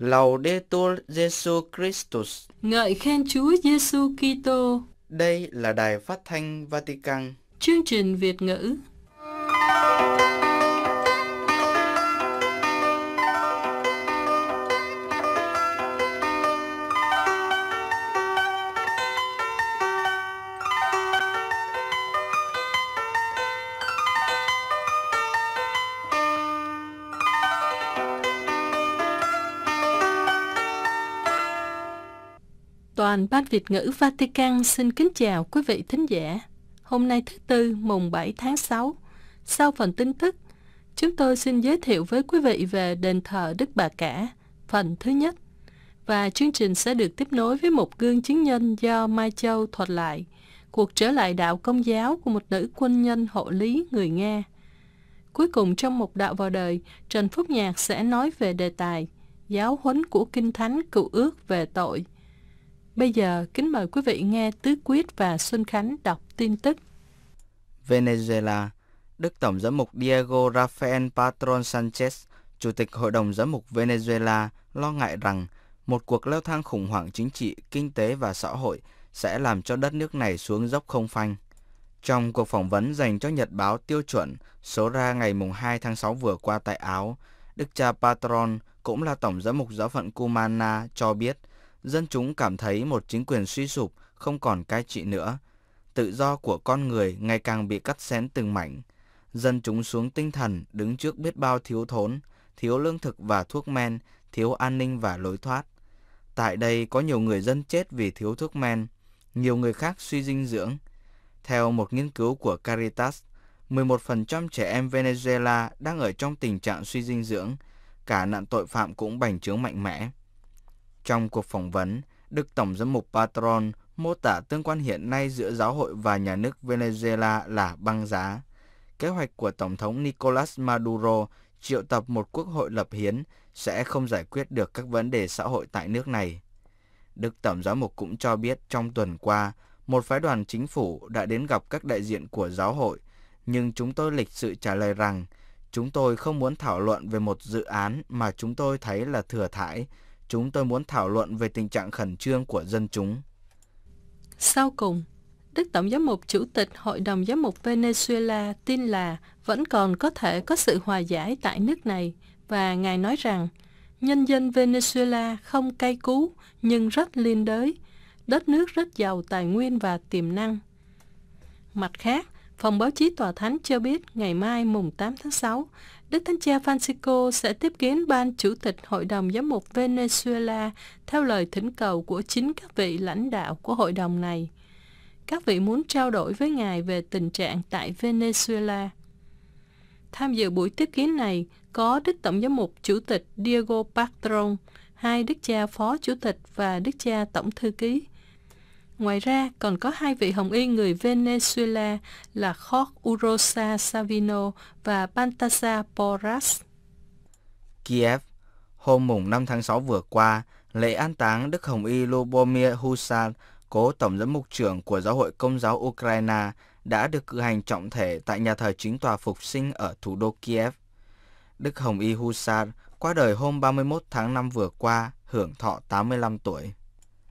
Laudetur Jesu Christus. Ngợi khen Chúa Giêsu Kitô. Đây là đài phát thanh Vatican. Chương trình Việt ngữ. Ban Việt ngữ Vatican xin kính chào quý vị thính giả. Hôm nay thứ Tư, mùng 7 tháng 6. Sau phần tin tức, chúng tôi xin giới thiệu với quý vị về đền thờ Đức Bà Cả, phần thứ nhất. Và chương trình sẽ được tiếp nối với một gương chứng nhân do Mai Châu thuật lại, cuộc trở lại đạo công giáo của một nữ quân nhân hộ lý người Nga. Cuối cùng trong một đạo vào đời, Trần Phúc Nhạc sẽ nói về đề tài giáo huấn của Kinh Thánh Cựu Ước về tội – Bây giờ, kính mời quý vị nghe Tứ Quyết và Xuân Khánh đọc tin tức. Venezuela, Đức Tổng giám mục Diego Rafael Patron Sanchez, Chủ tịch Hội đồng giám mục Venezuela, lo ngại rằng một cuộc leo thang khủng hoảng chính trị, kinh tế và xã hội sẽ làm cho đất nước này xuống dốc không phanh. Trong cuộc phỏng vấn dành cho Nhật báo Tiêu chuẩn số ra ngày 2 tháng 6 vừa qua tại Áo, Đức cha Patron cũng là Tổng giám mục giáo phận Cumana cho biết – dân chúng cảm thấy một chính quyền suy sụp, không còn cai trị nữa. Tự do của con người ngày càng bị cắt xén từng mảnh. Dân chúng xuống tinh thần, đứng trước biết bao thiếu thốn, thiếu lương thực và thuốc men, thiếu an ninh và lối thoát. Tại đây có nhiều người dân chết vì thiếu thuốc men, nhiều người khác suy dinh dưỡng. Theo một nghiên cứu của Caritas, 11% trẻ em Venezuela đang ở trong tình trạng suy dinh dưỡng, cả nạn tội phạm cũng bành trướng mạnh mẽ. Trong cuộc phỏng vấn, Đức Tổng giám mục Patron mô tả tương quan hiện nay giữa giáo hội và nhà nước Venezuela là băng giá. Kế hoạch của Tổng thống Nicolas Maduro triệu tập một quốc hội lập hiến sẽ không giải quyết được các vấn đề xã hội tại nước này. Đức Tổng giám mục cũng cho biết trong tuần qua, một phái đoàn chính phủ đã đến gặp các đại diện của giáo hội, nhưng chúng tôi lịch sự trả lời rằng chúng tôi không muốn thảo luận về một dự án mà chúng tôi thấy là thừa thải Chúng tôi muốn thảo luận về tình trạng khẩn trương của dân chúng. Sau cùng, Đức Tổng giám mục Chủ tịch Hội đồng giám mục Venezuela tin là vẫn còn có thể có sự hòa giải tại nước này và Ngài nói rằng nhân dân Venezuela không cay cú nhưng rất liên đới, đất nước rất giàu tài nguyên và tiềm năng. Mặt khác, Phòng báo chí Tòa Thánh cho biết ngày mai mùng 8 tháng 6, Đức Thánh Cha Francisco sẽ tiếp kiến ban chủ tịch Hội đồng Giám mục Venezuela theo lời thỉnh cầu của chính các vị lãnh đạo của hội đồng này. Các vị muốn trao đổi với Ngài về tình trạng tại Venezuela. Tham dự buổi tiếp kiến này có Đức Tổng giám mục Chủ tịch Diego Patron, hai Đức cha Phó Chủ tịch và Đức cha Tổng Thư ký. Ngoài ra, còn có hai vị hồng y người Venezuela là Jorge Urosa Savino và Baltasar Porras. Kiev, hôm mùng 5 tháng 6 vừa qua, lễ an táng Đức Hồng Y Lubomir husar cố tổng giám mục trưởng của Giáo hội Công giáo Ukraine, đã được cử hành trọng thể tại nhà thờ chính tòa phục sinh ở thủ đô Kiev. Đức Hồng Y husar qua đời hôm 31 tháng 5 vừa qua, hưởng thọ 85 tuổi.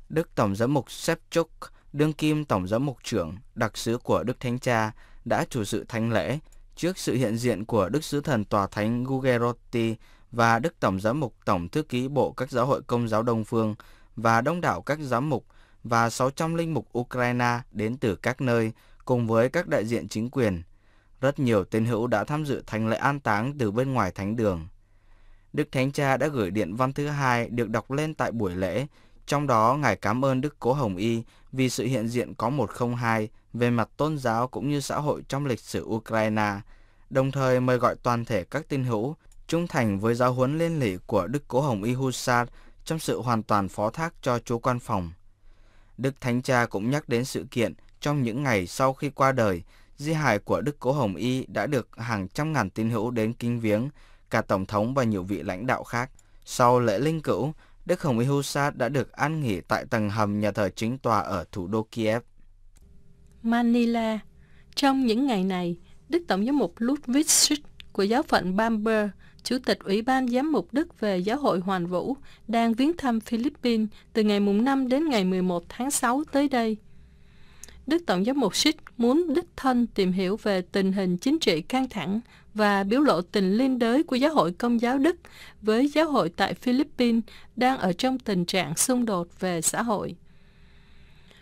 Đức Tổng giám mục Sepchuk, đương kim Tổng giám mục trưởng, đặc sứ của Đức Thánh Cha, đã chủ sự thánh lễ trước sự hiện diện của Đức Sứ Thần Tòa Thánh Gugerotti và Đức Tổng giám mục Tổng thư ký Bộ các giáo hội Công giáo Đông Phương và đông đảo các giám mục và 600 linh mục Ukraine đến từ các nơi cùng với các đại diện chính quyền. Rất nhiều tín hữu đã tham dự thánh lễ an táng từ bên ngoài thánh đường. Đức Thánh Cha đã gửi điện văn thứ hai được đọc lên tại buổi lễ trong đó, Ngài cảm ơn Đức Cố Hồng Y vì sự hiện diện có một không hai về mặt tôn giáo cũng như xã hội trong lịch sử Ukraine, đồng thời mời gọi toàn thể các tín hữu trung thành với giáo huấn liên lỉ của Đức Cố Hồng Y Hussar trong sự hoàn toàn phó thác cho Chúa Quan Phòng. Đức Thánh Cha cũng nhắc đến sự kiện trong những ngày sau khi qua đời, di hài của Đức Cố Hồng Y đã được hàng trăm ngàn tín hữu đến kinh viếng, cả Tổng thống và nhiều vị lãnh đạo khác. Sau lễ linh cữu, Đức Hồng Y Husat đã được an nghỉ tại tầng hầm nhà thờ chính tòa ở thủ đô Kiev. Manila Trong những ngày này, Đức Tổng giám mục Ludwig Schick của giáo phận Bamberg, Chủ tịch Ủy ban Giám mục Đức về Giáo hội Hoàn Vũ, đang viếng thăm Philippines từ ngày mùng 5 đến ngày 11 tháng 6 tới đây. Đức Tổng giám mục Schick muốn đích thân tìm hiểu về tình hình chính trị căng thẳng và biểu lộ tình liên đới của giáo hội công giáo Đức với giáo hội tại Philippines đang ở trong tình trạng xung đột về xã hội.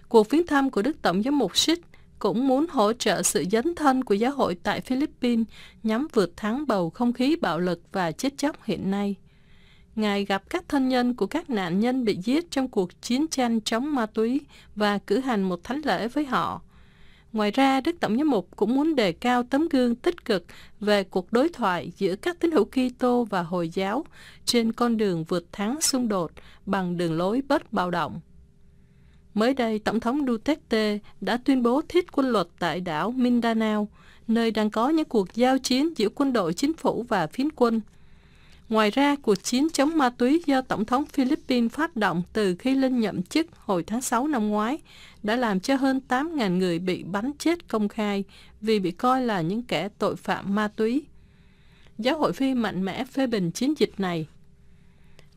Cuộc viếng thăm của Đức Tổng giám mục Sích cũng muốn hỗ trợ sự dấn thân của giáo hội tại Philippines nhằm vượt thắng bầu không khí bạo lực và chết chóc hiện nay. Ngài gặp các thân nhân của các nạn nhân bị giết trong cuộc chiến tranh chống ma túy và cử hành một thánh lễ với họ. Ngoài ra, Đức Tổng giám mục cũng muốn đề cao tấm gương tích cực về cuộc đối thoại giữa các tín hữu Kitô và Hồi giáo trên con đường vượt thắng xung đột bằng đường lối bất bạo động. Mới đây, Tổng thống Duterte đã tuyên bố thiết quân luật tại đảo Mindanao, nơi đang có những cuộc giao chiến giữa quân đội chính phủ và phiến quân – Ngoài ra, cuộc chiến chống ma túy do Tổng thống Philippines phát động từ khi lên nhậm chức hồi tháng 6 năm ngoái đã làm cho hơn 8.000 người bị bắn chết công khai vì bị coi là những kẻ tội phạm ma túy. Giáo hội Phi mạnh mẽ phê bình chiến dịch này.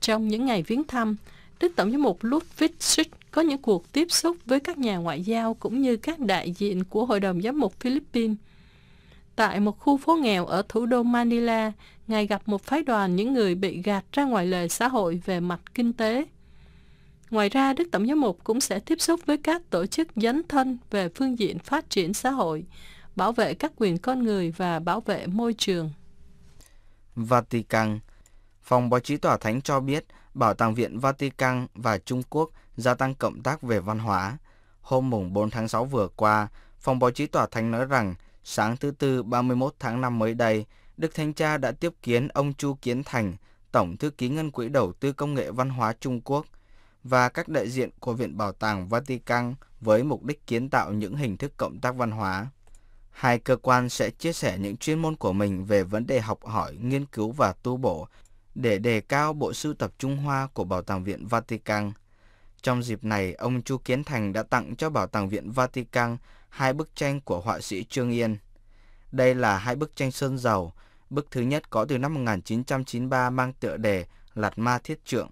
Trong những ngày viếng thăm, Đức Tổng giám mục Ludwig có những cuộc tiếp xúc với các nhà ngoại giao cũng như các đại diện của Hội đồng Giám mục Philippines. Tại một khu phố nghèo ở thủ đô Manila, Ngài gặp một phái đoàn những người bị gạt ra ngoài lề xã hội về mặt kinh tế. Ngoài ra, Đức Tổng giám mục cũng sẽ tiếp xúc với các tổ chức dấn thân về phương diện phát triển xã hội, bảo vệ các quyền con người và bảo vệ môi trường. Vatican Phòng báo chí tòa thánh cho biết Bảo tàng Viện Vatican và Trung Quốc gia tăng cộng tác về văn hóa. Hôm mùng 4 tháng 6 vừa qua, Phòng báo chí tòa thánh nói rằng sáng thứ Tư 31 tháng 5 mới đây, Đức Thánh Cha đã tiếp kiến ông Chu Kiến Thành, Tổng Thư ký Ngân quỹ đầu tư công nghệ văn hóa Trung Quốc và các đại diện của Viện Bảo tàng Vatican với mục đích kiến tạo những hình thức cộng tác văn hóa. Hai cơ quan sẽ chia sẻ những chuyên môn của mình về vấn đề học hỏi, nghiên cứu và tu bổ để đề cao bộ sưu tập Trung Hoa của Bảo tàng Viện Vatican. Trong dịp này, ông Chu Kiến Thành đã tặng cho Bảo tàng Viện Vatican hai bức tranh của họa sĩ Trương Yên. Đây là hai bức tranh sơn dầu Bức thứ nhất có từ năm 1993 mang tựa đề Lạt Ma Thiết Trượng,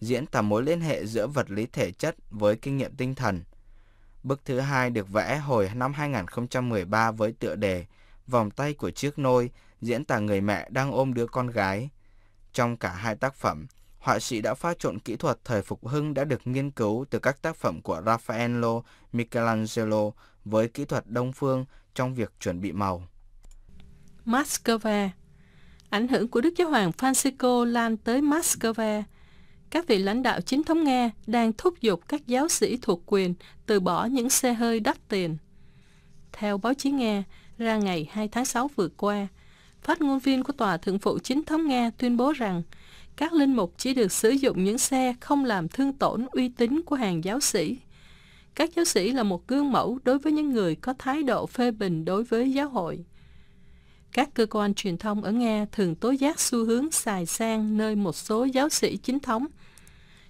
diễn tả mối liên hệ giữa vật lý thể chất với kinh nghiệm tinh thần. Bức thứ hai được vẽ hồi năm 2013 với tựa đề Vòng tay của chiếc nôi, diễn tả người mẹ đang ôm đứa con gái. Trong cả hai tác phẩm, họa sĩ đã pha trộn kỹ thuật thời phục hưng đã được nghiên cứu từ các tác phẩm của Raffaello, Michelangelo với kỹ thuật đông phương trong việc chuẩn bị màu. Moscow Ảnh hưởng của Đức Giáo Hoàng Francisco lan tới Moscow. Các vị lãnh đạo chính thống Nga đang thúc giục các giáo sĩ thuộc quyền từ bỏ những xe hơi đắt tiền. Theo báo chí Nga, ra ngày 2 tháng 6 vừa qua, phát ngôn viên của Tòa Thượng phụ Chính thống Nga tuyên bố rằng các linh mục chỉ được sử dụng những xe không làm thương tổn uy tín của hàng giáo sĩ. Các giáo sĩ là một gương mẫu đối với những người có thái độ phê bình đối với giáo hội. Các cơ quan truyền thông ở Nga thường tố giác xu hướng xài sang nơi một số giáo sĩ chính thống.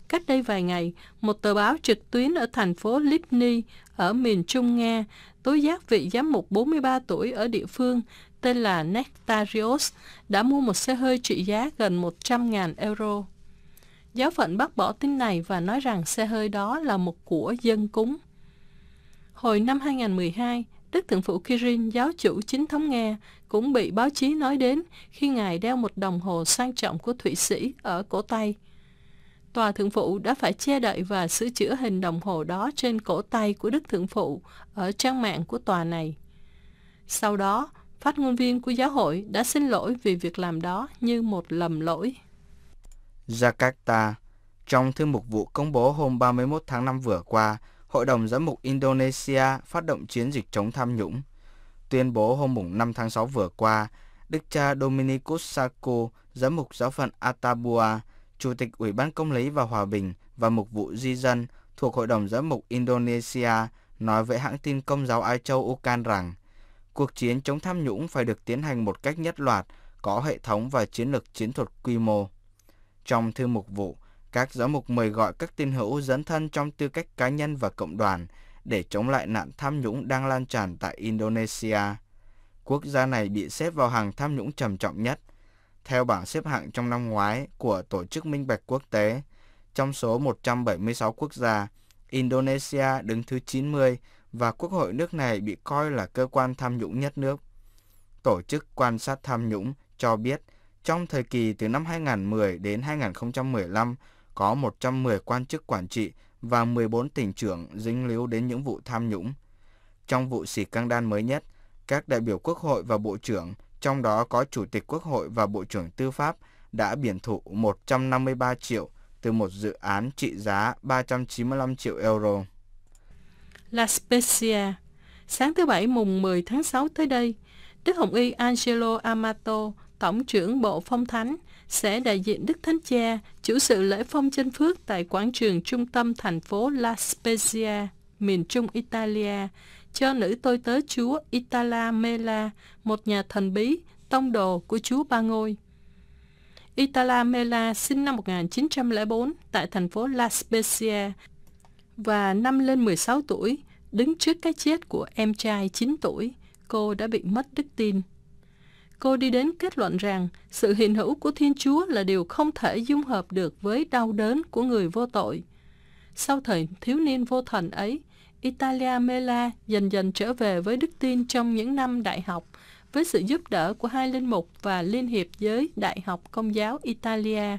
Cách đây vài ngày, một tờ báo trực tuyến ở thành phố Lipny ở miền Trung Nga tố giác vị giám mục 43 tuổi ở địa phương tên là Nectarios đã mua một xe hơi trị giá gần 100.000 euro. Giáo phận bác bỏ tin này và nói rằng xe hơi đó là một của dân cúng. Hồi năm 2012, Đức Thượng phụ Kirin, giáo chủ chính thống Nga, cũng bị báo chí nói đến khi ngài đeo một đồng hồ sang trọng của Thụy Sĩ ở cổ tay. Tòa Thượng phụ đã phải che đậy và sửa chữa hình đồng hồ đó trên cổ tay của Đức Thượng phụ ở trang mạng của tòa này. Sau đó, phát ngôn viên của giáo hội đã xin lỗi vì việc làm đó như một lầm lỗi. Jakarta, trong thư mục vụ công bố hôm 31 tháng 5 vừa qua, Hội đồng giám mục Indonesia phát động chiến dịch chống tham nhũng. Tuyên bố hôm 5 tháng 6 vừa qua, Đức cha Dominicus Sarko, giám mục giáo phận Atabua, Chủ tịch Ủy ban Công lý và Hòa bình và Mục vụ Di dân thuộc Hội đồng Giám mục Indonesia nói với hãng tin Công giáo Ai Châu Ukan rằng cuộc chiến chống tham nhũng phải được tiến hành một cách nhất loạt, có hệ thống và chiến lược chiến thuật quy mô. Trong thư mục vụ, các giáo mục mời gọi các tín hữu dấn thân trong tư cách cá nhân và cộng đoàn để chống lại nạn tham nhũng đang lan tràn tại Indonesia. Quốc gia này bị xếp vào hàng tham nhũng trầm trọng nhất. Theo bảng xếp hạng trong năm ngoái của Tổ chức Minh Bạch Quốc tế, trong số 176 quốc gia, Indonesia đứng thứ 90 và Quốc hội nước này bị coi là cơ quan tham nhũng nhất nước. Tổ chức quan sát tham nhũng cho biết, trong thời kỳ từ năm 2010 đến 2015, có 110 quan chức quản trị và 14 tỉnh trưởng dính líu đến những vụ tham nhũng. Trong vụ xỉ căng đan mới nhất, các đại biểu quốc hội và bộ trưởng, trong đó có chủ tịch quốc hội và bộ trưởng tư pháp, đã biển thụ 153 triệu từ một dự án trị giá 395 triệu euro. La Spezia, sáng thứ Bảy mùng 10 tháng 6 tới đây, Đức Hồng Y Angelo Amato, Tổng trưởng Bộ Phong Thánh, sẽ đại diện Đức Thánh Cha chủ sự lễ phong chân phước tại quảng trường trung tâm thành phố La Spezia, miền trung Italia, cho nữ tôi tớ chúa Itala Mela, một nhà thần bí, tông đồ của chúa Ba Ngôi. Itala Mela sinh năm 1904 tại thành phố La Spezia và năm lên 16 tuổi, đứng trước cái chết của em trai 9 tuổi, cô đã bị mất đức tin cô đi đến kết luận rằng sự hiện hữu của Thiên Chúa là điều không thể dung hợp được với đau đớn của người vô tội. Sau thời thiếu niên vô thần ấy, Italia Mela dần dần trở về với đức tin trong những năm đại học với sự giúp đỡ của hai linh mục và Liên hiệp giới Đại học Công giáo Italia.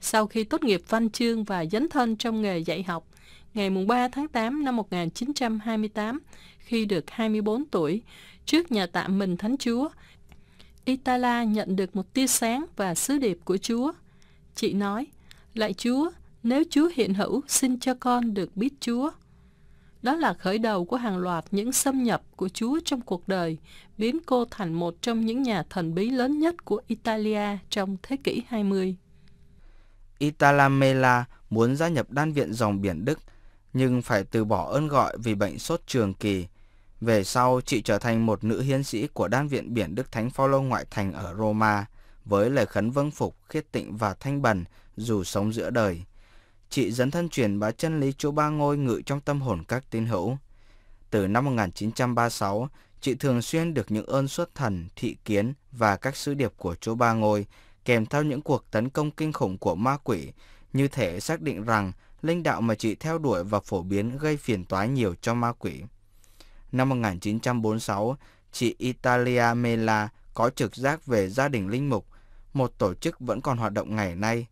Sau khi tốt nghiệp văn chương và dấn thân trong nghề dạy học, ngày 3 tháng 8 năm 1928, khi được 24 tuổi, trước nhà tạm mình Thánh Chúa, Itala nhận được một tia sáng và sứ điệp của Chúa. Chị nói, Lạy Chúa, nếu Chúa hiện hữu, xin cho con được biết Chúa. Đó là khởi đầu của hàng loạt những xâm nhập của Chúa trong cuộc đời, biến cô thành một trong những nhà thần bí lớn nhất của Italia trong thế kỷ 20. Italamela muốn gia nhập đan viện dòng biển Đức, nhưng phải từ bỏ ơn gọi vì bệnh sốt trường kỳ về sau, chị trở thành một nữ hiến sĩ của đan viện biển Đức Thánh Phaolô ngoại thành ở Roma, với lời khấn vâng phục, khiết tịnh và thanh bần dù sống giữa đời. Chị dẫn thân truyền bá chân lý Chúa Ba Ngôi ngự trong tâm hồn các tín hữu. Từ năm 1936, chị thường xuyên được những ơn xuất thần, thị kiến và các sứ điệp của Chúa Ba Ngôi kèm theo những cuộc tấn công kinh khủng của ma quỷ, như thể xác định rằng linh đạo mà chị theo đuổi và phổ biến gây phiền toái nhiều cho ma quỷ. Năm 1946, chị Italia Mela có trực giác về gia đình linh mục, một tổ chức vẫn còn hoạt động ngày nay,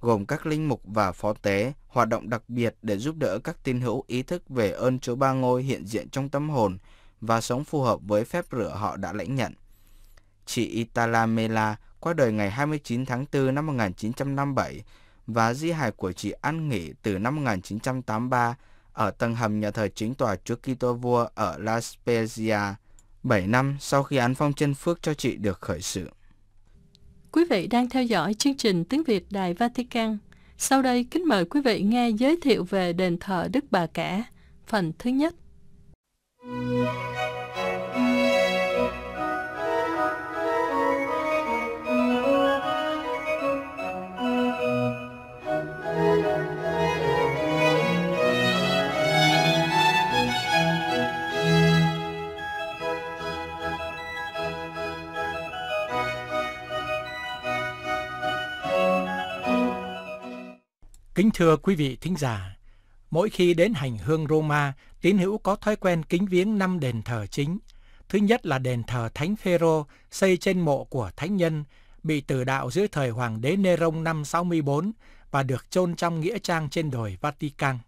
gồm các linh mục và phó tế, hoạt động đặc biệt để giúp đỡ các tín hữu ý thức về ơn Chúa Ba Ngôi hiện diện trong tâm hồn và sống phù hợp với phép rửa họ đã lãnh nhận. Chị Italia Mela qua đời ngày 29 tháng 4 năm 1957 và di hài của chị ăn nghỉ từ năm 1983 ở tầng hầm nhà thờ chính tòa trước Kitô vua ở La Spezia, 7 năm sau khi án phong chân phước cho chị được khởi sự. Quý vị đang theo dõi chương trình tiếng Việt Đài Vatican. Sau đây kính mời quý vị nghe giới thiệu về đền thờ Đức Bà Cả, phần thứ nhất. Thank Kính thưa quý vị thính giả, mỗi khi đến hành hương Roma, tín hữu có thói quen kính viếng năm đền thờ chính. Thứ nhất là đền thờ Thánh Phêrô xây trên mộ của thánh nhân, bị tử đạo dưới thời hoàng đế Nero năm 64 và được chôn trong nghĩa trang trên đồi Vatican.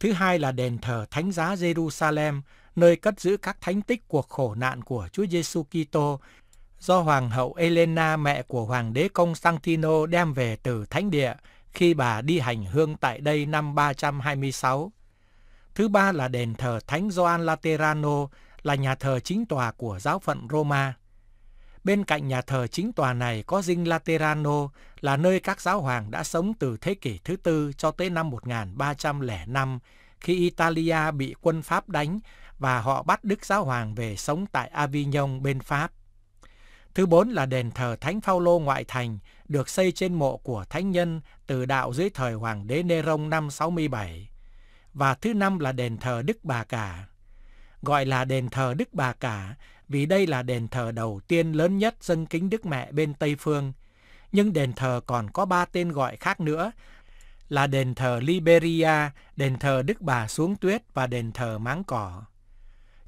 Thứ hai là đền thờ Thánh giá Jerusalem, nơi cất giữ các thánh tích cuộc khổ nạn của Chúa Giêsu Kitô do hoàng hậu Elena mẹ của hoàng đế Constantino đem về từ thánh địa khi bà đi hành hương tại đây năm 326. Thứ ba là đền thờ Thánh Gioan Laterano là nhà thờ chính tòa của giáo phận Roma. Bên cạnh nhà thờ chính tòa này có dinh Laterano là nơi các giáo hoàng đã sống từ thế kỷ thứ tư cho tới năm 1305 khi Italia bị quân Pháp đánh và họ bắt Đức Giáo Hoàng về sống tại Avignon bên Pháp. Thứ bốn là đền thờ Thánh Phaolô ngoại thành được xây trên mộ của thánh nhân từ đạo dưới thời hoàng đế Nero năm 67 và thứ năm là đền thờ Đức Bà Cả. Gọi là đền thờ Đức Bà Cả vì đây là đền thờ đầu tiên lớn nhất dân kính Đức Mẹ bên Tây Phương. Nhưng đền thờ còn có ba tên gọi khác nữa là đền thờ Liberia, đền thờ Đức Bà Xuống Tuyết và đền thờ Máng Cỏ.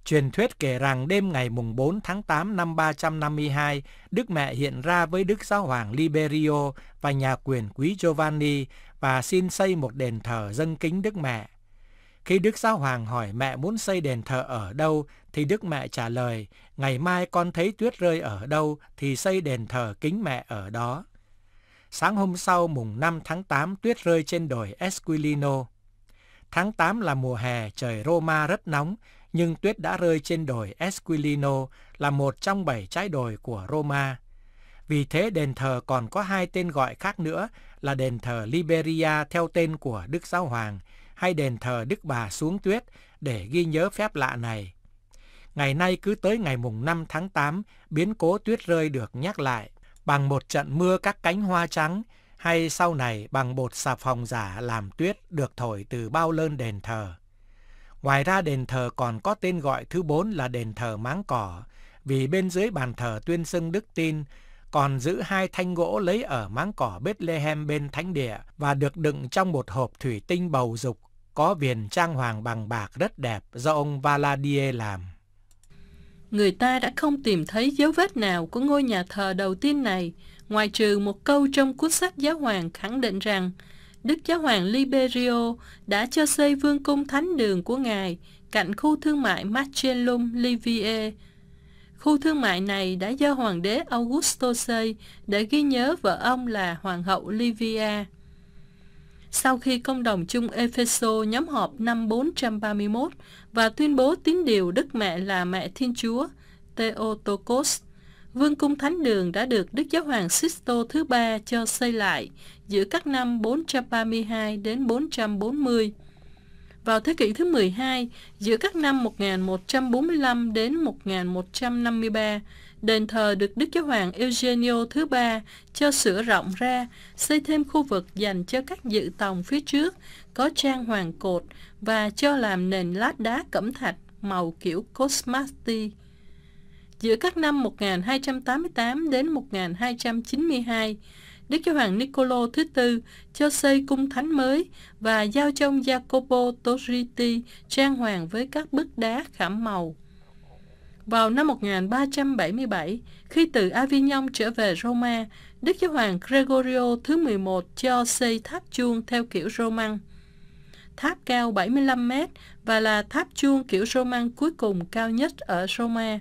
Truyền thuyết kể rằng đêm ngày mùng 4 tháng 8 năm 352, Đức Mẹ hiện ra với Đức Giáo hoàng Liberio và nhà quyền quý Giovanni và xin xây một đền thờ dân kính Đức Mẹ. Khi Đức Giáo Hoàng hỏi mẹ muốn xây đền thờ ở đâu, thì Đức Mẹ trả lời, ngày mai con thấy tuyết rơi ở đâu thì xây đền thờ kính mẹ ở đó. Sáng hôm sau mùng 5 tháng 8 tuyết rơi trên đồi Esquilino. Tháng 8 là mùa hè, trời Roma rất nóng, nhưng tuyết đã rơi trên đồi Esquilino là một trong bảy trái đồi của Roma. Vì thế đền thờ còn có hai tên gọi khác nữa là đền thờ Liberia theo tên của Đức Giáo Hoàng hay đền thờ Đức Bà xuống tuyết để ghi nhớ phép lạ này. Ngày nay cứ tới ngày mùng 5 tháng 8, biến cố tuyết rơi được nhắc lại bằng một trận mưa các cánh hoa trắng hay sau này bằng bột xà phòng giả làm tuyết được thổi từ bao lơn đền thờ. Ngoài ra đền thờ còn có tên gọi thứ bốn là đền thờ máng cỏ, vì bên dưới bàn thờ tuyên xưng đức tin còn giữ hai thanh gỗ lấy ở máng cỏ Bethlehem bên thánh địa và được đựng trong một hộp thủy tinh bầu dục có viền trang hoàng bằng bạc rất đẹp do ông Valadier làm. Người ta đã không tìm thấy dấu vết nào của ngôi nhà thờ đầu tiên này, ngoài trừ một câu trong cuốn sách giáo hoàng khẳng định rằng Đức Giáo hoàng Liberio đã cho xây vương cung thánh đường của Ngài cạnh khu thương mại Marcellum Livie. Khu thương mại này đã do Hoàng đế Augusto xây để ghi nhớ vợ ông là Hoàng hậu Livia. Sau khi công đồng chung Epheso nhóm họp năm 431 và tuyên bố tín điều Đức Mẹ là Mẹ Thiên Chúa, Theotokos, Vương cung Thánh Đường đã được Đức Giáo hoàng Sisto thứ ba cho xây lại giữa các năm 432 đến 440. Vào thế kỷ thứ 12, giữa các năm 1145 đến 1153, đền thờ được Đức Giáo hoàng Eugenio thứ ba cho sửa rộng ra, xây thêm khu vực dành cho các dự tòng phía trước, có trang hoàng cột và cho làm nền lát đá cẩm thạch màu kiểu Cosmati. Giữa các năm 1288 đến 1292, Đức Giáo hoàng Niccolo thứ tư cho xây cung thánh mới và giao cho ông Jacopo Torriti trang hoàng với các bức đá khảm màu. Vào năm 1377, khi từ Avignon trở về Roma, Đức Giáo hoàng Gregorio thứ 11 cho xây tháp chuông theo kiểu Roman. Tháp cao 75 mét và là tháp chuông kiểu Roman cuối cùng cao nhất ở Roma.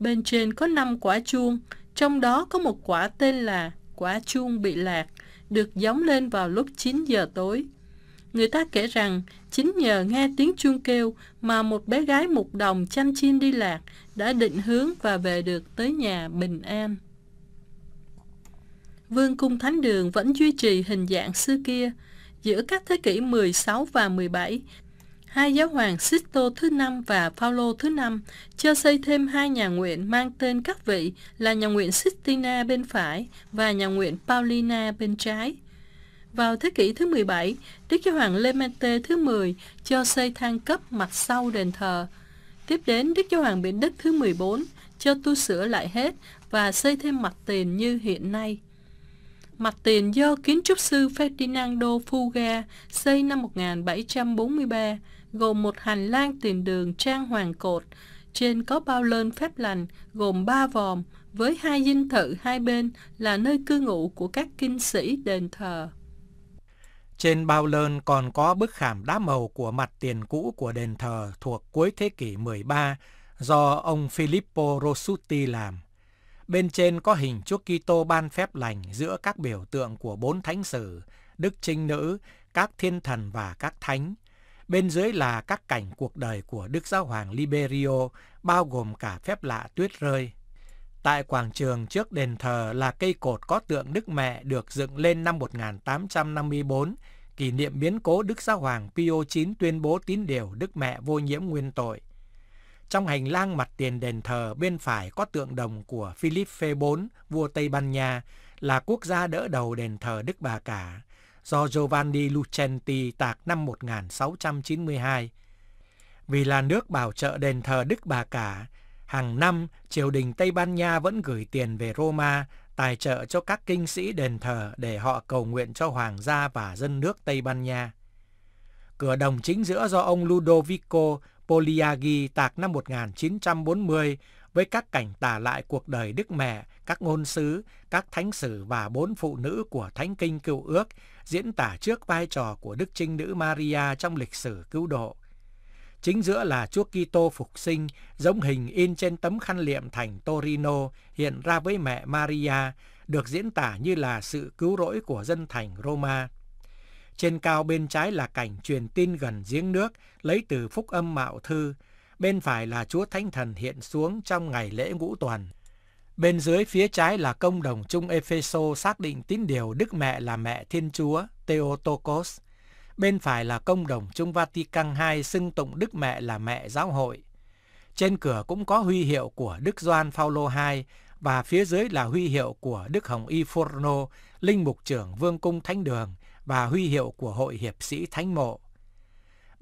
Bên trên có 5 quả chuông, trong đó có một quả tên là quả chuông bị lạc, được gióng lên vào lúc 9 giờ tối. Người ta kể rằng, chính nhờ nghe tiếng chuông kêu mà một bé gái mục đồng chăn chim đi lạc đã định hướng và về được tới nhà bình an. Vương cung Thánh Đường vẫn duy trì hình dạng xưa kia. Giữa các thế kỷ 16 và 17, hai giáo hoàng Sisto thứ năm và Phaolô thứ năm cho xây thêm hai nhà nguyện mang tên các vị là nhà nguyện Sistina bên phải và nhà nguyện Paulina bên trái. Vào thế kỷ thứ 17, Đức Giáo hoàng Clemente thứ 10 cho xây thang cấp mặt sau đền thờ. Tiếp đến, Đức Giáo hoàng Biển Đức thứ 14 cho tu sửa lại hết và xây thêm mặt tiền như hiện nay. Mặt tiền do kiến trúc sư Ferdinando Fuga xây năm 1743 gồm một hành lang tiền đường trang hoàng cột, trên có bao lơn phép lành gồm ba vòm, với hai dinh thự hai bên là nơi cư ngụ của các kinh sĩ đền thờ. Trên bao lơn còn có bức khảm đá màu của mặt tiền cũ của đền thờ thuộc cuối thế kỷ 13 do ông Filippo Rossutti làm. Bên trên có hình Chúa Kitô ban phép lành giữa các biểu tượng của bốn thánh sử, Đức Trinh Nữ, các thiên thần và các thánh. Bên dưới là các cảnh cuộc đời của Đức Giáo Hoàng Liberio, bao gồm cả phép lạ tuyết rơi. Tại quảng trường trước đền thờ là cây cột có tượng Đức Mẹ được dựng lên năm 1854, kỷ niệm biến cố Đức Giáo Hoàng Pio IX tuyên bố tín điều Đức Mẹ vô nhiễm nguyên tội. Trong hành lang mặt tiền đền thờ bên phải có tượng đồng của Philip Phê IV, vua Tây Ban Nha, là quốc gia đỡ đầu đền thờ Đức Bà Cả, do Giovanni Lucenti tạc năm 1692. Vì là nước bảo trợ đền thờ Đức Bà Cả, hàng năm triều đình Tây Ban Nha vẫn gửi tiền về Roma tài trợ cho các kinh sĩ đền thờ để họ cầu nguyện cho hoàng gia và dân nước Tây Ban Nha. Cửa đồng chính giữa do ông Ludovico Poliaghi tạc năm 1940 với các cảnh tả lại cuộc đời Đức Mẹ, các ngôn sứ, các thánh sử và bốn phụ nữ của Thánh Kinh Cựu Ước, diễn tả trước vai trò của Đức Trinh Nữ Maria trong lịch sử cứu độ. Chính giữa là Chúa Kitô phục sinh, giống hình in trên tấm khăn liệm thành Torino hiện ra với mẹ Maria, được diễn tả như là sự cứu rỗi của dân thành Roma. Trên cao bên trái là cảnh truyền tin gần giếng nước, lấy từ phúc âm mạo thư, bên phải là Chúa Thánh Thần hiện xuống trong ngày lễ ngũ tuần. Bên dưới phía trái là công đồng chung Epheso xác định tín điều Đức Mẹ là Mẹ Thiên Chúa, Theotokos. Bên phải là công đồng chung Vatican II xưng tụng Đức Mẹ là Mẹ Giáo hội. Trên cửa cũng có huy hiệu của Đức Doan Phaolô II và phía dưới là huy hiệu của Đức Hồng Y Forno, Linh Mục trưởng Vương Cung Thánh Đường và huy hiệu của Hội Hiệp sĩ Thánh Mộ.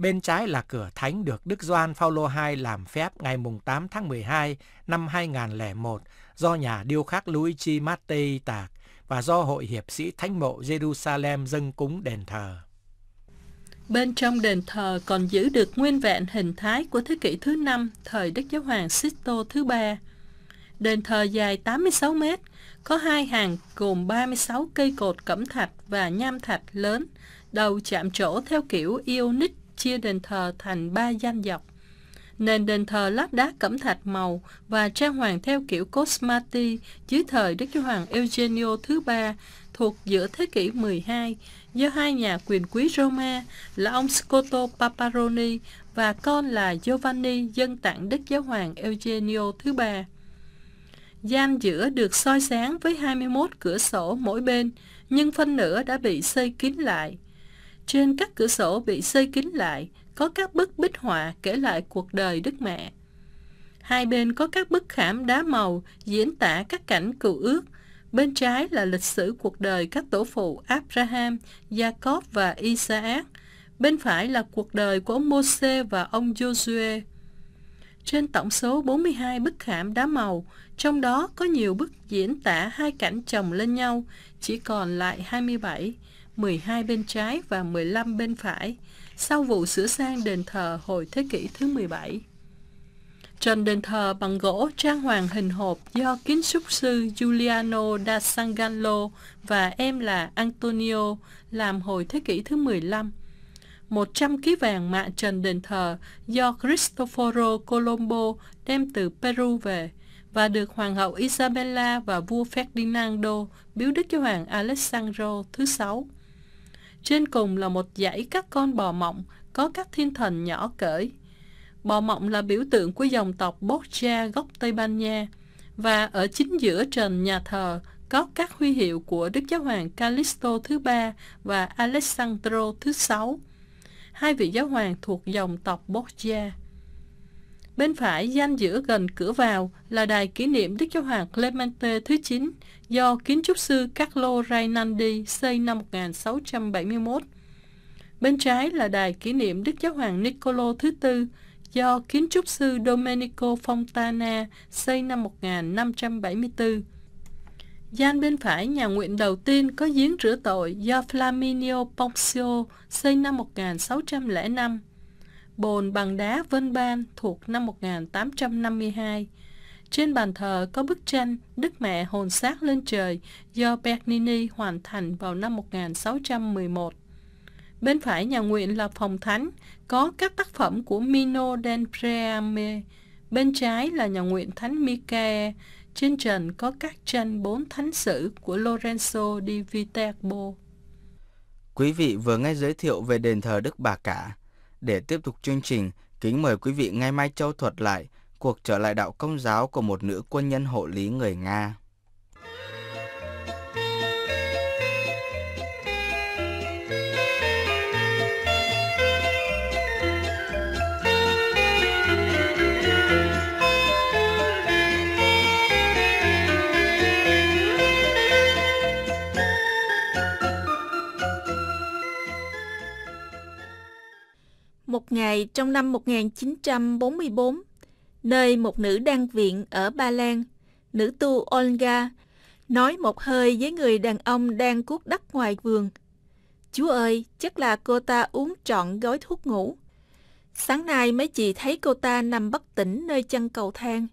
Bên trái là cửa thánh được Đức Doan Phaolô II làm phép ngày 8 tháng 12 năm 2001 do nhà điêu khắc Luigi Mattei tạc và do Hội Hiệp sĩ Thánh mộ Jerusalem dâng cúng đền thờ. Bên trong đền thờ còn giữ được nguyên vẹn hình thái của thế kỷ thứ năm thời Đức Giáo Hoàng Sisto thứ ba. Đền thờ dài 86 mét, có hai hàng gồm 36 cây cột cẩm thạch và nham thạch lớn, đầu chạm trổ theo kiểu Ionic chia đền thờ thành ba gian dọc. Nền đền thờ lát đá cẩm thạch màu và trang hoàng theo kiểu Cosmati dưới thời Đức Chúa Hoàng Eugenio thứ ba thuộc giữa thế kỷ 12 do hai nhà quyền quý Roma là ông Scotto Paparoni và con là Giovanni dân tặng Đức Giáo Hoàng Eugenio thứ ba. Gian giữa được soi sáng với 21 cửa sổ mỗi bên, nhưng phân nửa đã bị xây kín lại. Trên các cửa sổ bị xây kín lại, có các bức bích họa kể lại cuộc đời Đức Mẹ. Hai bên có các bức khảm đá màu diễn tả các cảnh cựu ước. Bên trái là lịch sử cuộc đời các tổ phụ Abraham, Jacob và Isaac. Bên phải là cuộc đời của ông Môse và ông Joshua Trên tổng số 42 bức khảm đá màu, trong đó có nhiều bức diễn tả hai cảnh chồng lên nhau, chỉ còn lại 27. 12 bên trái và 15 bên phải sau vụ sửa sang đền thờ hồi thế kỷ thứ 17. Trần đền thờ bằng gỗ trang hoàng hình hộp do kiến trúc sư Giuliano da Sangallo và em là Antonio làm hồi thế kỷ thứ 15. 100 ký vàng mạ trần đền thờ do Cristoforo Colombo đem từ Peru về và được Hoàng hậu Isabella và vua Ferdinando biếu đức cho Hoàng Alessandro thứ sáu. Trên cùng là một dãy các con bò mộng có các thiên thần nhỏ cởi. Bò mộng là biểu tượng của dòng tộc Borgia gốc Tây Ban Nha, và ở chính giữa trần nhà thờ có các huy hiệu của Đức Giáo hoàng Calixto thứ ba và Alessandro thứ sáu. Hai vị giáo hoàng thuộc dòng tộc Borgia. Bên phải gian giữa gần cửa vào là đài kỷ niệm Đức Giáo hoàng Clemente thứ 9 do kiến trúc sư Carlo Rainaldi xây năm 1671. Bên trái là đài kỷ niệm Đức Giáo hoàng Niccolo thứ tư do kiến trúc sư Domenico Fontana xây năm 1574. Gian bên phải nhà nguyện đầu tiên có giếng rửa tội do Flaminio Poncio xây năm 1605 bồn bằng đá Vân Ban thuộc năm 1852. Trên bàn thờ có bức tranh Đức Mẹ Hồn Xác Lên Trời do Bernini hoàn thành vào năm 1611. Bên phải nhà nguyện là phòng thánh, có các tác phẩm của Mino del Preame. Bên trái là nhà nguyện thánh Micae. Trên trần có các tranh bốn thánh sử của Lorenzo di Viterbo. Quý vị vừa nghe giới thiệu về đền thờ Đức Bà Cả, để tiếp tục chương trình, kính mời quý vị nghe Mai Châu thuật lại cuộc trở lại đạo công giáo của một nữ quân nhân hộ lý người Nga. một ngày trong năm 1944, nơi một nữ đang viện ở Ba Lan, nữ tu Olga, nói một hơi với người đàn ông đang cuốc đất ngoài vườn. Chú ơi, chắc là cô ta uống trọn gói thuốc ngủ. Sáng nay mấy chị thấy cô ta nằm bất tỉnh nơi chân cầu thang.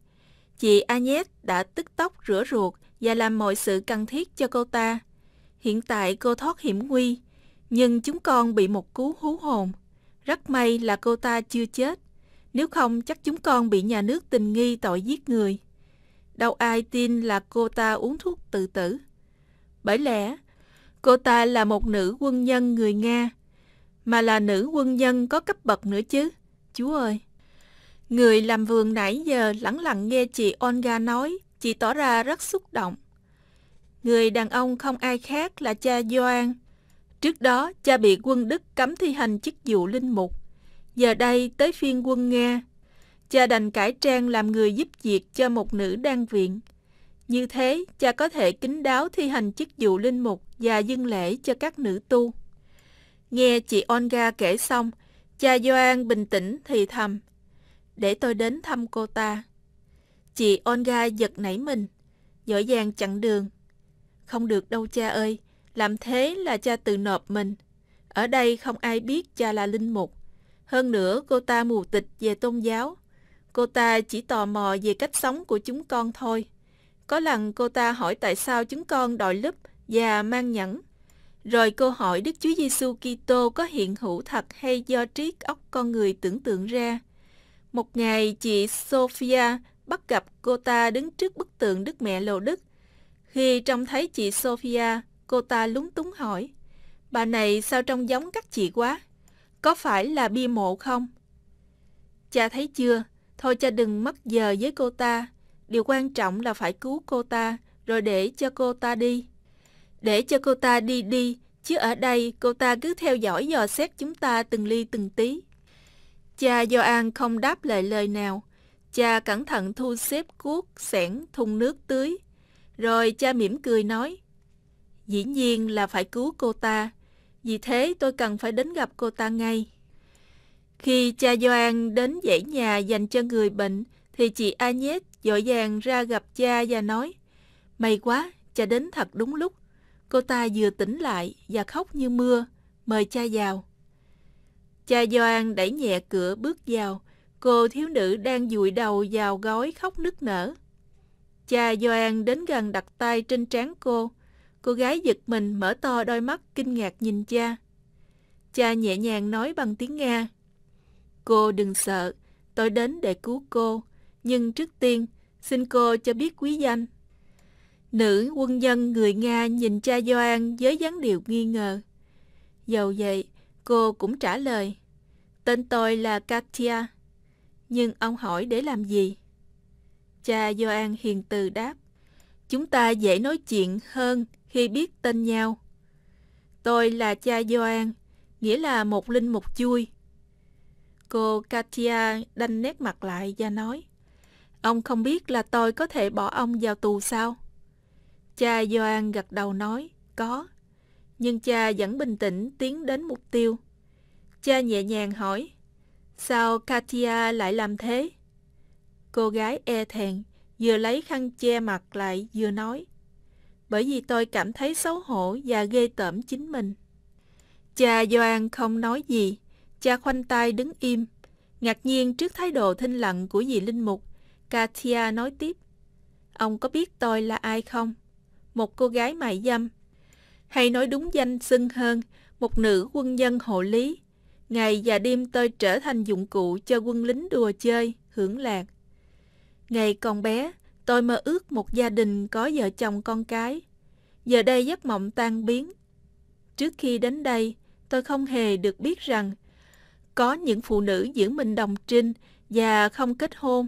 Chị Anyet đã tức tốc rửa ruột và làm mọi sự cần thiết cho cô ta. Hiện tại cô thoát hiểm nguy, nhưng chúng con bị một cú hú hồn. Rất may là cô ta chưa chết, nếu không chắc chúng con bị nhà nước tình nghi tội giết người. Đâu ai tin là cô ta uống thuốc tự tử. Bởi lẽ, cô ta là một nữ quân nhân người Nga, mà là nữ quân nhân có cấp bậc nữa chứ. Chú ơi! Người làm vườn nãy giờ lẳng lặng nghe chị Olga nói, chị tỏ ra rất xúc động. Người đàn ông không ai khác là cha Doan. Trước đó, cha bị quân Đức cấm thi hành chức vụ linh mục. Giờ đây, tới phiên quân Nga. Cha đành cải trang làm người giúp việc cho một nữ đang viện. Như thế, cha có thể kính đáo thi hành chức vụ linh mục và dâng lễ cho các nữ tu. Nghe chị Olga kể xong, cha Doan bình tĩnh thì thầm. Để tôi đến thăm cô ta. Chị Olga giật nảy mình, dội dàng chặn đường. Không được đâu cha ơi, làm thế là cha tự nộp mình. Ở đây không ai biết cha là linh mục. Hơn nữa, cô ta mù tịch về tôn giáo. Cô ta chỉ tò mò về cách sống của chúng con thôi. Có lần cô ta hỏi tại sao chúng con đội lúp và mang nhẫn. Rồi cô hỏi Đức Chúa Giêsu Kitô có hiện hữu thật hay do trí óc con người tưởng tượng ra. Một ngày chị Sophia bắt gặp cô ta đứng trước bức tượng Đức Mẹ Lồ Đức. Khi trông thấy chị Sophia, Cô ta lúng túng hỏi. Bà này sao trông giống các chị quá? Có phải là bia mộ không? Cha thấy chưa? Thôi cha đừng mất giờ với cô ta. Điều quan trọng là phải cứu cô ta, rồi để cho cô ta đi. Để cho cô ta đi đi, chứ ở đây cô ta cứ theo dõi dò xét chúng ta từng ly từng tí. Cha do an không đáp lại lời nào. Cha cẩn thận thu xếp cuốc, sẻn thùng nước tưới. Rồi cha mỉm cười nói, Dĩ nhiên là phải cứu cô ta, vì thế tôi cần phải đến gặp cô ta ngay. Khi cha Doan đến dãy nhà dành cho người bệnh, thì chị Agnes dội vàng ra gặp cha và nói, May quá, cha đến thật đúng lúc. Cô ta vừa tỉnh lại và khóc như mưa, mời cha vào. Cha Doan đẩy nhẹ cửa bước vào, cô thiếu nữ đang dụi đầu vào gói khóc nức nở. Cha Doan đến gần đặt tay trên trán cô, Cô gái giật mình mở to đôi mắt kinh ngạc nhìn cha. Cha nhẹ nhàng nói bằng tiếng Nga. Cô đừng sợ, tôi đến để cứu cô. Nhưng trước tiên, xin cô cho biết quý danh. Nữ quân nhân người Nga nhìn cha Doan với dáng điệu nghi ngờ. Dầu vậy, cô cũng trả lời. Tên tôi là Katia. Nhưng ông hỏi để làm gì? Cha Doan hiền từ đáp. Chúng ta dễ nói chuyện hơn khi biết tên nhau. Tôi là cha Doan, nghĩa là một linh mục chui. Cô Katia đanh nét mặt lại và nói, Ông không biết là tôi có thể bỏ ông vào tù sao? Cha Doan gật đầu nói, có. Nhưng cha vẫn bình tĩnh tiến đến mục tiêu. Cha nhẹ nhàng hỏi, sao Katia lại làm thế? Cô gái e thẹn, vừa lấy khăn che mặt lại vừa nói, bởi vì tôi cảm thấy xấu hổ và ghê tởm chính mình. Cha Doan không nói gì, cha khoanh tay đứng im, ngạc nhiên trước thái độ thinh lặng của dì Linh Mục. Katia nói tiếp, ông có biết tôi là ai không? Một cô gái mại dâm, hay nói đúng danh xưng hơn, một nữ quân dân hộ lý. Ngày và đêm tôi trở thành dụng cụ cho quân lính đùa chơi, hưởng lạc. Ngày còn bé, Tôi mơ ước một gia đình có vợ chồng con cái. Giờ đây giấc mộng tan biến. Trước khi đến đây, tôi không hề được biết rằng có những phụ nữ giữ mình đồng trinh và không kết hôn.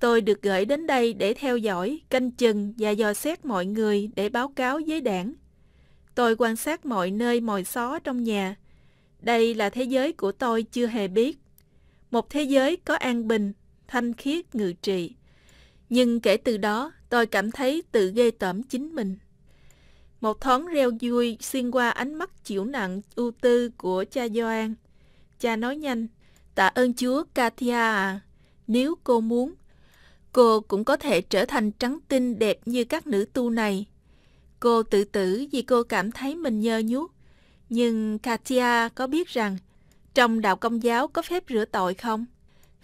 Tôi được gửi đến đây để theo dõi, canh chừng và dò xét mọi người để báo cáo với đảng. Tôi quan sát mọi nơi mọi xó trong nhà. Đây là thế giới của tôi chưa hề biết. Một thế giới có an bình, thanh khiết ngự trị. Nhưng kể từ đó, tôi cảm thấy tự ghê tởm chính mình. Một thoáng reo vui xuyên qua ánh mắt chịu nặng ưu tư của cha Doan. Cha nói nhanh, tạ ơn Chúa Katia à, nếu cô muốn, cô cũng có thể trở thành trắng tinh đẹp như các nữ tu này. Cô tự tử vì cô cảm thấy mình nhơ nhút Nhưng Katia có biết rằng trong đạo công giáo có phép rửa tội không?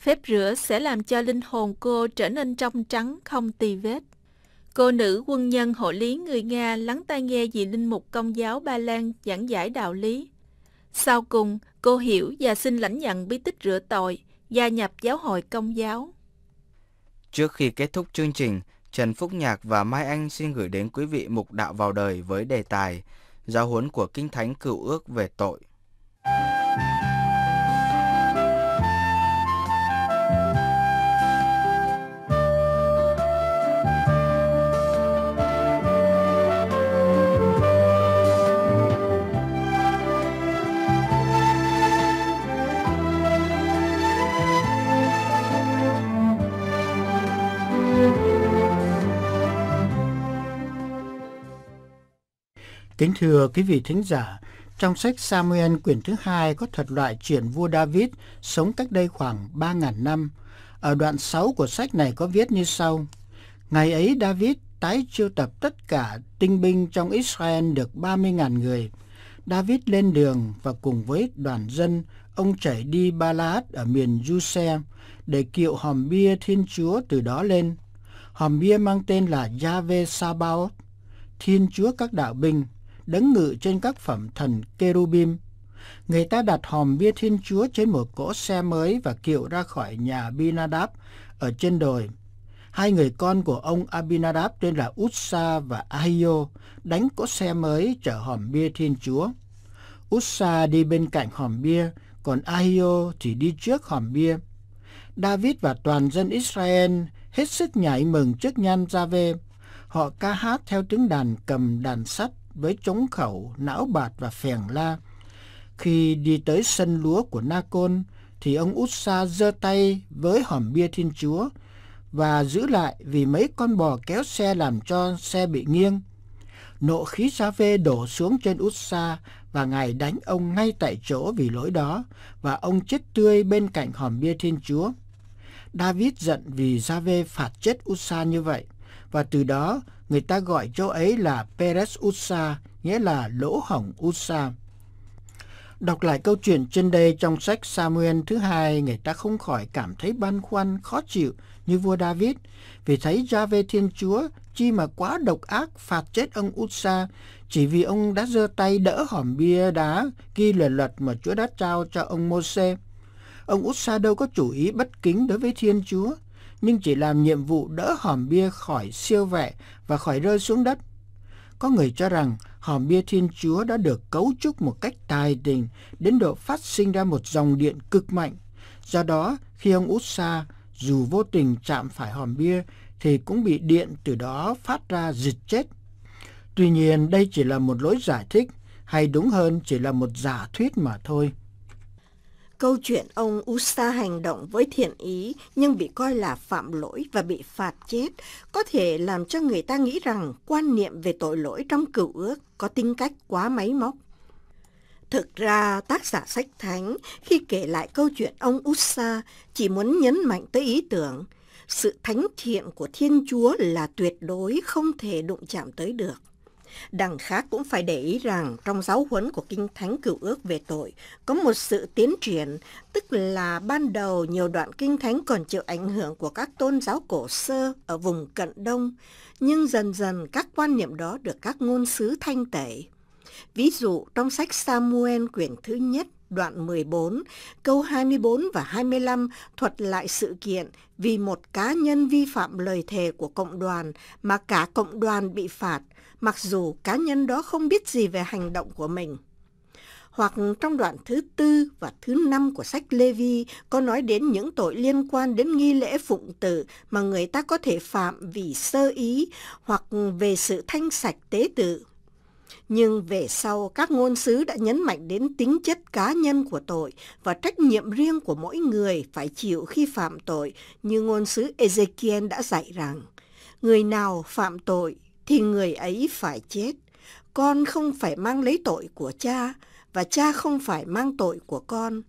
Phép rửa sẽ làm cho linh hồn cô trở nên trong trắng không tì vết. Cô nữ quân nhân hộ lý người Nga lắng tai nghe vị linh mục công giáo Ba Lan giảng giải đạo lý. Sau cùng, cô hiểu và xin lãnh nhận bí tích rửa tội, gia nhập giáo hội công giáo. Trước khi kết thúc chương trình, Trần Phúc Nhạc và Mai Anh xin gửi đến quý vị mục đạo vào đời với đề tài giáo huấn của Kinh Thánh Cựu Ước về tội. Kính thưa quý vị thính giả, trong sách Samuel quyển thứ hai có thuật loại chuyện vua David sống cách đây khoảng 3.000 năm. Ở đoạn 6 của sách này có viết như sau. Ngày ấy David tái chiêu tập tất cả tinh binh trong Israel được 30.000 người. David lên đường và cùng với đoàn dân, ông chảy đi Ba Lát ở miền Giuse để kiệu hòm bia Thiên Chúa từ đó lên. Hòm bia mang tên là Yahweh Sabaoth, Thiên Chúa các đạo binh đấng ngự trên các phẩm thần Kerubim. Người ta đặt hòm bia Thiên Chúa trên một cỗ xe mới và kiệu ra khỏi nhà Binadab ở trên đồi. Hai người con của ông Abinadab tên là Ussa và Ahio đánh cỗ xe mới chở hòm bia Thiên Chúa. Ussa đi bên cạnh hòm bia, còn Ahio thì đi trước hòm bia. David và toàn dân Israel hết sức nhảy mừng trước nhan Gia-vê. Họ ca hát theo tiếng đàn cầm đàn sắt với trống khẩu, não bạt và phèn la. Khi đi tới sân lúa của Nacon, thì ông Utsa giơ tay với hòm bia Thiên Chúa và giữ lại vì mấy con bò kéo xe làm cho xe bị nghiêng. Nộ khí xa phê đổ xuống trên Utsa và ngài đánh ông ngay tại chỗ vì lỗi đó và ông chết tươi bên cạnh hòm bia Thiên Chúa. David giận vì Gia-vê phạt chết Utsa như vậy và từ đó Người ta gọi chỗ ấy là Peres Usa, nghĩa là lỗ hỏng Usa. Đọc lại câu chuyện trên đây trong sách Samuel thứ hai, người ta không khỏi cảm thấy băn khoăn, khó chịu như vua David, vì thấy ra về Thiên Chúa chi mà quá độc ác phạt chết ông Usa chỉ vì ông đã giơ tay đỡ hòm bia đá ghi lời luật mà Chúa đã trao cho ông Môse. Ông Usa đâu có chủ ý bất kính đối với Thiên Chúa, nhưng chỉ làm nhiệm vụ đỡ hòm bia khỏi siêu vẹ và khỏi rơi xuống đất. Có người cho rằng hòm bia Thiên Chúa đã được cấu trúc một cách tài tình đến độ phát sinh ra một dòng điện cực mạnh. Do đó, khi ông út xa, dù vô tình chạm phải hòm bia thì cũng bị điện từ đó phát ra giật chết. Tuy nhiên, đây chỉ là một lối giải thích hay đúng hơn chỉ là một giả thuyết mà thôi. Câu chuyện ông Usta hành động với thiện ý nhưng bị coi là phạm lỗi và bị phạt chết có thể làm cho người ta nghĩ rằng quan niệm về tội lỗi trong cựu ước có tính cách quá máy móc. Thực ra, tác giả sách thánh khi kể lại câu chuyện ông Usta chỉ muốn nhấn mạnh tới ý tưởng sự thánh thiện của Thiên Chúa là tuyệt đối không thể đụng chạm tới được Đằng khác cũng phải để ý rằng trong giáo huấn của Kinh Thánh Cựu Ước về tội có một sự tiến triển, tức là ban đầu nhiều đoạn Kinh Thánh còn chịu ảnh hưởng của các tôn giáo cổ sơ ở vùng cận đông, nhưng dần dần các quan niệm đó được các ngôn sứ thanh tẩy. Ví dụ trong sách Samuel quyển thứ nhất, đoạn 14, câu 24 và 25 thuật lại sự kiện vì một cá nhân vi phạm lời thề của cộng đoàn mà cả cộng đoàn bị phạt, mặc dù cá nhân đó không biết gì về hành động của mình. Hoặc trong đoạn thứ tư và thứ năm của sách Lê Vi có nói đến những tội liên quan đến nghi lễ phụng tử mà người ta có thể phạm vì sơ ý hoặc về sự thanh sạch tế tự nhưng về sau, các ngôn sứ đã nhấn mạnh đến tính chất cá nhân của tội và trách nhiệm riêng của mỗi người phải chịu khi phạm tội, như ngôn sứ Ezekiel đã dạy rằng, người nào phạm tội thì người ấy phải chết. Con không phải mang lấy tội của cha, và cha không phải mang tội của con.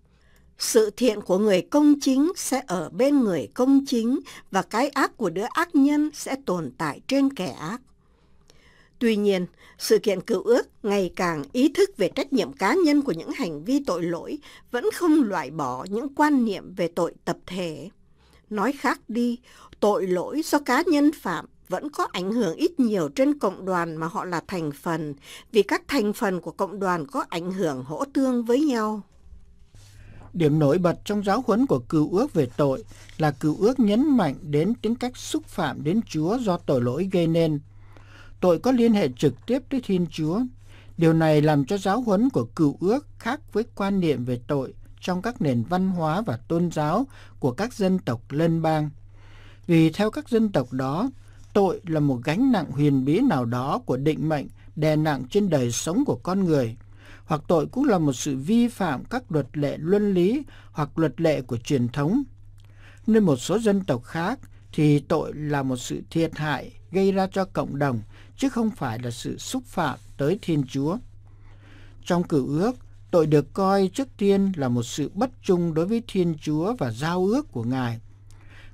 Sự thiện của người công chính sẽ ở bên người công chính và cái ác của đứa ác nhân sẽ tồn tại trên kẻ ác. Tuy nhiên, sự kiện cựu ước ngày càng ý thức về trách nhiệm cá nhân của những hành vi tội lỗi vẫn không loại bỏ những quan niệm về tội tập thể. Nói khác đi, tội lỗi do cá nhân phạm vẫn có ảnh hưởng ít nhiều trên cộng đoàn mà họ là thành phần, vì các thành phần của cộng đoàn có ảnh hưởng hỗ tương với nhau. Điểm nổi bật trong giáo huấn của cựu ước về tội là cựu ước nhấn mạnh đến tính cách xúc phạm đến Chúa do tội lỗi gây nên – tội có liên hệ trực tiếp tới Thiên Chúa. Điều này làm cho giáo huấn của cựu ước khác với quan niệm về tội trong các nền văn hóa và tôn giáo của các dân tộc lân bang. Vì theo các dân tộc đó, tội là một gánh nặng huyền bí nào đó của định mệnh đè nặng trên đời sống của con người, hoặc tội cũng là một sự vi phạm các luật lệ luân lý hoặc luật lệ của truyền thống. Nên một số dân tộc khác thì tội là một sự thiệt hại gây ra cho cộng đồng chứ không phải là sự xúc phạm tới Thiên Chúa. Trong cựu ước, tội được coi trước tiên là một sự bất trung đối với Thiên Chúa và giao ước của Ngài.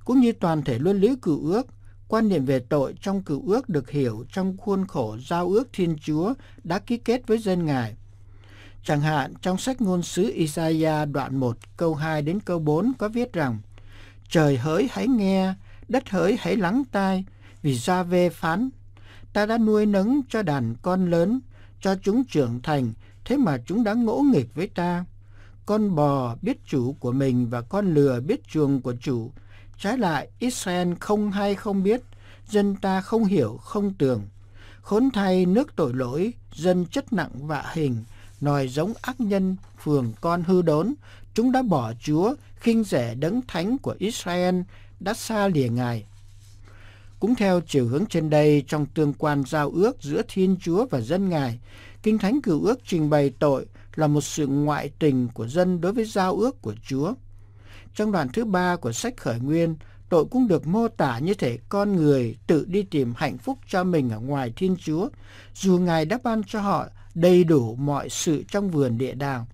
Cũng như toàn thể luân lý cựu ước, quan niệm về tội trong cựu ước được hiểu trong khuôn khổ giao ước Thiên Chúa đã ký kết với dân Ngài. Chẳng hạn trong sách ngôn sứ Isaiah đoạn 1 câu 2 đến câu 4 có viết rằng Trời hỡi hãy nghe, đất hỡi hãy lắng tai, vì ra về phán ta đã nuôi nấng cho đàn con lớn, cho chúng trưởng thành, thế mà chúng đã ngỗ nghịch với ta. Con bò biết chủ của mình và con lừa biết chuồng của chủ. Trái lại, Israel không hay không biết, dân ta không hiểu, không tưởng. Khốn thay nước tội lỗi, dân chất nặng vạ hình, nòi giống ác nhân, phường con hư đốn. Chúng đã bỏ Chúa, khinh rẻ đấng thánh của Israel, đã xa lìa Ngài cũng theo chiều hướng trên đây, trong tương quan giao ước giữa Thiên Chúa và dân Ngài, Kinh Thánh Cửu Ước trình bày tội là một sự ngoại tình của dân đối với giao ước của Chúa. Trong đoạn thứ ba của sách Khởi Nguyên, tội cũng được mô tả như thể con người tự đi tìm hạnh phúc cho mình ở ngoài Thiên Chúa, dù Ngài đã ban cho họ đầy đủ mọi sự trong vườn địa đàng.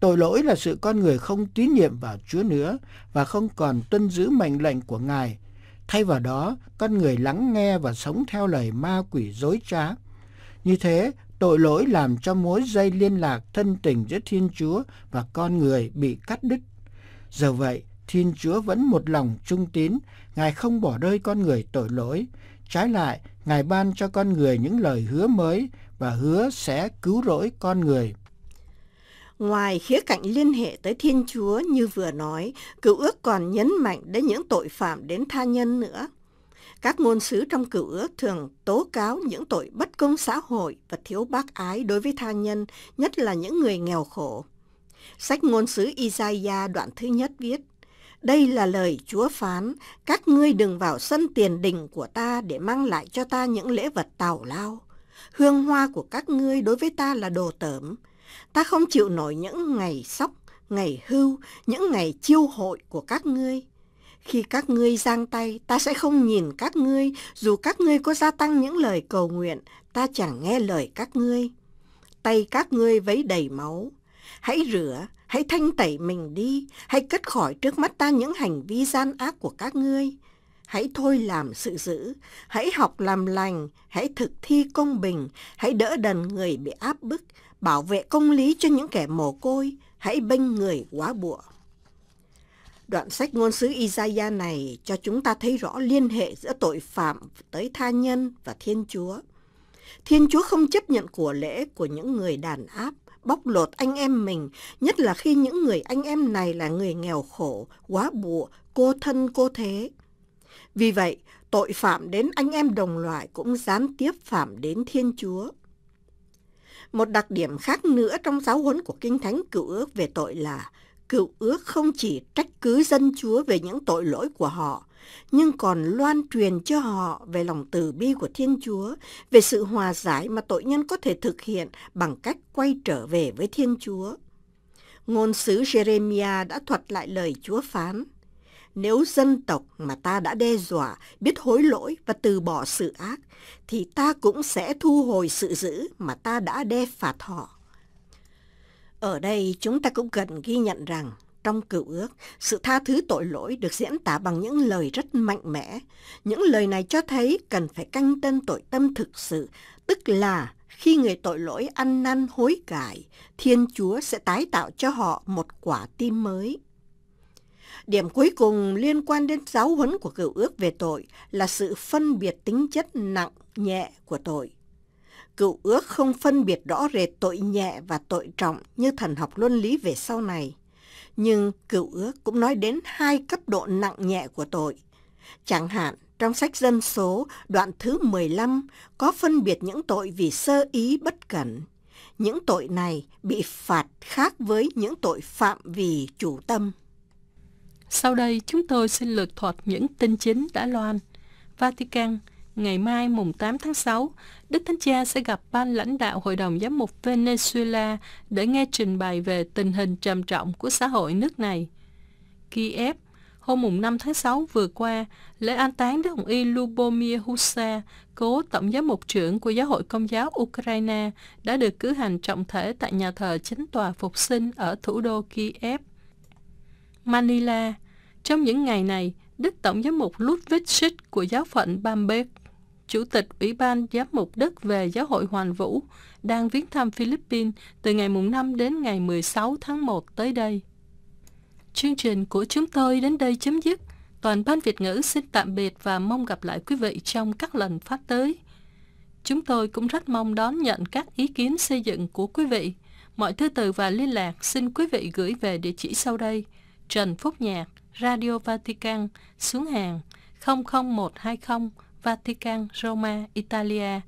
Tội lỗi là sự con người không tín nhiệm vào Chúa nữa và không còn tuân giữ mệnh lệnh của Ngài Thay vào đó, con người lắng nghe và sống theo lời ma quỷ dối trá. Như thế, tội lỗi làm cho mối dây liên lạc thân tình giữa Thiên Chúa và con người bị cắt đứt. Giờ vậy, Thiên Chúa vẫn một lòng trung tín, Ngài không bỏ rơi con người tội lỗi. Trái lại, Ngài ban cho con người những lời hứa mới và hứa sẽ cứu rỗi con người. Ngoài khía cạnh liên hệ tới Thiên Chúa như vừa nói, cựu ước còn nhấn mạnh đến những tội phạm đến tha nhân nữa. Các ngôn sứ trong cựu ước thường tố cáo những tội bất công xã hội và thiếu bác ái đối với tha nhân, nhất là những người nghèo khổ. Sách ngôn sứ Isaiah đoạn thứ nhất viết, Đây là lời Chúa phán, các ngươi đừng vào sân tiền đình của ta để mang lại cho ta những lễ vật tào lao. Hương hoa của các ngươi đối với ta là đồ tởm, ta không chịu nổi những ngày sóc, ngày hưu, những ngày chiêu hội của các ngươi. Khi các ngươi giang tay, ta sẽ không nhìn các ngươi, dù các ngươi có gia tăng những lời cầu nguyện, ta chẳng nghe lời các ngươi. Tay các ngươi vấy đầy máu. Hãy rửa, hãy thanh tẩy mình đi, hãy cất khỏi trước mắt ta những hành vi gian ác của các ngươi. Hãy thôi làm sự dữ, hãy học làm lành, hãy thực thi công bình, hãy đỡ đần người bị áp bức, bảo vệ công lý cho những kẻ mồ côi, hãy bênh người quá bụa. Đoạn sách ngôn sứ Isaiah này cho chúng ta thấy rõ liên hệ giữa tội phạm tới tha nhân và Thiên Chúa. Thiên Chúa không chấp nhận của lễ của những người đàn áp, bóc lột anh em mình, nhất là khi những người anh em này là người nghèo khổ, quá bụa, cô thân cô thế. Vì vậy, tội phạm đến anh em đồng loại cũng gián tiếp phạm đến Thiên Chúa. Một đặc điểm khác nữa trong giáo huấn của Kinh Thánh Cựu Ước về tội là Cựu Ước không chỉ trách cứ dân Chúa về những tội lỗi của họ, nhưng còn loan truyền cho họ về lòng từ bi của Thiên Chúa, về sự hòa giải mà tội nhân có thể thực hiện bằng cách quay trở về với Thiên Chúa. Ngôn sứ Jeremiah đã thuật lại lời Chúa phán – nếu dân tộc mà ta đã đe dọa biết hối lỗi và từ bỏ sự ác thì ta cũng sẽ thu hồi sự giữ mà ta đã đe phạt họ ở đây chúng ta cũng cần ghi nhận rằng trong cựu ước, sự tha thứ tội lỗi được diễn tả bằng những lời rất mạnh mẽ. Những lời này cho thấy cần phải canh tân tội tâm thực sự, tức là khi người tội lỗi ăn năn hối cải, Thiên Chúa sẽ tái tạo cho họ một quả tim mới. Điểm cuối cùng liên quan đến giáo huấn của cựu ước về tội là sự phân biệt tính chất nặng nhẹ của tội. Cựu ước không phân biệt rõ rệt tội nhẹ và tội trọng như thần học luân lý về sau này. Nhưng cựu ước cũng nói đến hai cấp độ nặng nhẹ của tội. Chẳng hạn, trong sách dân số, đoạn thứ 15 có phân biệt những tội vì sơ ý bất cẩn. Những tội này bị phạt khác với những tội phạm vì chủ tâm. Sau đây chúng tôi xin lược thuật những tin chính đã loan. Vatican, ngày mai mùng 8 tháng 6, Đức Thánh Cha sẽ gặp ban lãnh đạo Hội đồng Giám mục Venezuela để nghe trình bày về tình hình trầm trọng của xã hội nước này. Kiev, hôm mùng 5 tháng 6 vừa qua, lễ an táng Đức Hồng Y Lubomir Husa, cố Tổng giám mục trưởng của Giáo hội Công giáo Ukraine, đã được cử hành trọng thể tại nhà thờ chính tòa Phục sinh ở thủ đô Kiev. Manila. Trong những ngày này, Đức Tổng giám mục Ludwig Schick của giáo phận Bamberg, Chủ tịch Ủy ban Giám mục Đức về Giáo hội Hoàn Vũ, đang viếng thăm Philippines từ ngày 5 đến ngày 16 tháng 1 tới đây. Chương trình của chúng tôi đến đây chấm dứt. Toàn ban Việt ngữ xin tạm biệt và mong gặp lại quý vị trong các lần phát tới. Chúng tôi cũng rất mong đón nhận các ý kiến xây dựng của quý vị. Mọi thư từ và liên lạc xin quý vị gửi về địa chỉ sau đây – Trần Phúc Nhạc, Radio Vatican, xuống hàng 00120 Vatican, Roma, Italia.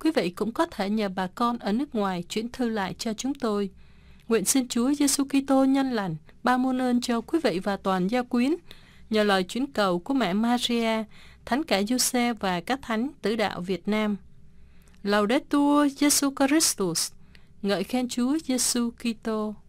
Quý vị cũng có thể nhờ bà con ở nước ngoài chuyển thư lại cho chúng tôi. Nguyện xin Chúa Giêsu Kitô nhân lành, ba muôn ơn cho quý vị và toàn gia quyến. Nhờ lời chuyển cầu của mẹ Maria, Thánh cả Giuse và các thánh tử đạo Việt Nam. Laudetur Jesu Christus, ngợi khen Chúa Giêsu Kitô.